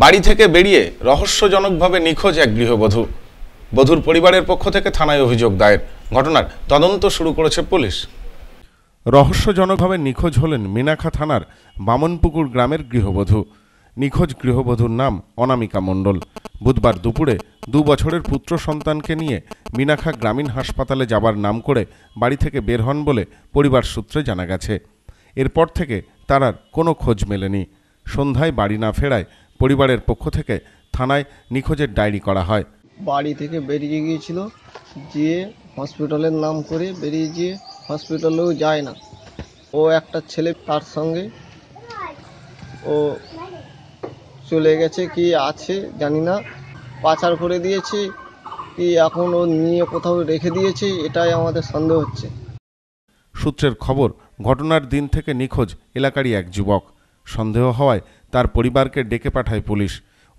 বাড়ি থেকে বেরিয়ে রহস্যজনকভাবে নিখোঁজ এক গৃহবধূ বধূর পরিবারের পক্ষ থেকে থানায় অভিযোগ দায়ের ঘটনার তদন্ত শুরু করেছে পুলিশ রহস্যজনকভাবে নিখোঁজ হলেন মিনাখা থানার বামনপুকুর গ্রামের গৃহবধূ নিখোঁজ গৃহবধূর নাম অনামিকা মণ্ডল বুধবার দুপুরে দু বছরের পুত্র সন্তানকে নিয়ে মিনাখা গ্রামীণ হাসপাতালে যাবার নাম করে বাড়ি থেকে বের হন বলে পরিবার সূত্রে জানা গেছে এরপর থেকে তারার কোনো খোঁজ মেলেনি সন্ধ্যায় বাড়ি না ফেরায় পরিবারের পক্ষ থেকে থানায় নিখোঁজের ডায়েরি করা হয় বাড়ি থেকে বেরিয়ে গিয়েছিল গিয়ে হসপিটালের নাম করে বেরিয়ে গিয়ে হসপিটালেও যায় না ও একটা ছেলে তার সঙ্গে ও চলে গেছে কি আছে জানি না পাচার করে দিয়েছে কি এখন ও নিয়ে কোথাও রেখে দিয়েছে এটাই আমাদের সন্দেহ হচ্ছে সূত্রের খবর ঘটনার দিন থেকে নিখোঁজ এলাকারই এক যুবক সন্দেহ হওয়ায় তার পরিবারকে ডেকে পাঠায় পুলিশ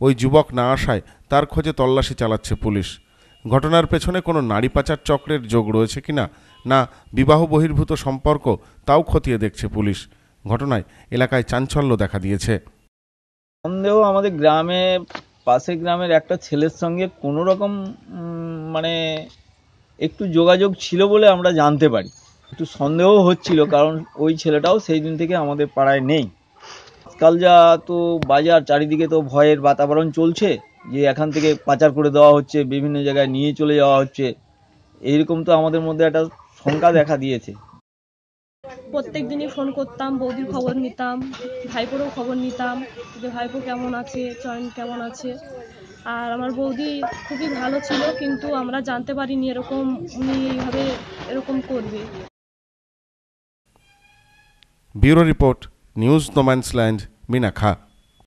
ওই যুবক না আসায় তার খোঁজে তল্লাশি চালাচ্ছে পুলিশ ঘটনার পেছনে কোনো নারী পাচার চক্রের যোগ রয়েছে কিনা না বিবাহ বহির্ভূত সম্পর্ক তাও খতিয়ে দেখছে পুলিশ ঘটনায় এলাকায় চাঞ্চল্য দেখা দিয়েছে সন্দেহ আমাদের গ্রামে পাশের গ্রামের একটা ছেলের সঙ্গে কোনো রকম মানে একটু যোগাযোগ ছিল বলে আমরা জানতে পারি একটু সন্দেহ হচ্ছিল কারণ ওই ছেলেটাও সেই দিন থেকে আমাদের পাড়ায় নেই আজকাল যা তো বাজার চারিদিকে তো ভয়ের বাতাবরণ চলছে যে এখান থেকে পাচার করে দেওয়া হচ্ছে বিভিন্ন জায়গায় নিয়ে চলে যাওয়া হচ্ছে এইরকম তো আমাদের মধ্যে একটা শঙ্কা দেখা দিয়েছে প্রত্যেক দিনই ফোন করতাম বৌদির খবর নিতাম ভাইপোরও খবর নিতাম যে ভাইপো কেমন আছে চয়ন কেমন আছে আর আমার বৌদি খুবই ভালো ছিল কিন্তু আমরা জানতে পারিনি এরকম উনি এইভাবে এরকম করবে ব্যুরো রিপোর্ট নিউজ নোম্যান্সল্যান্ড 没拿卡。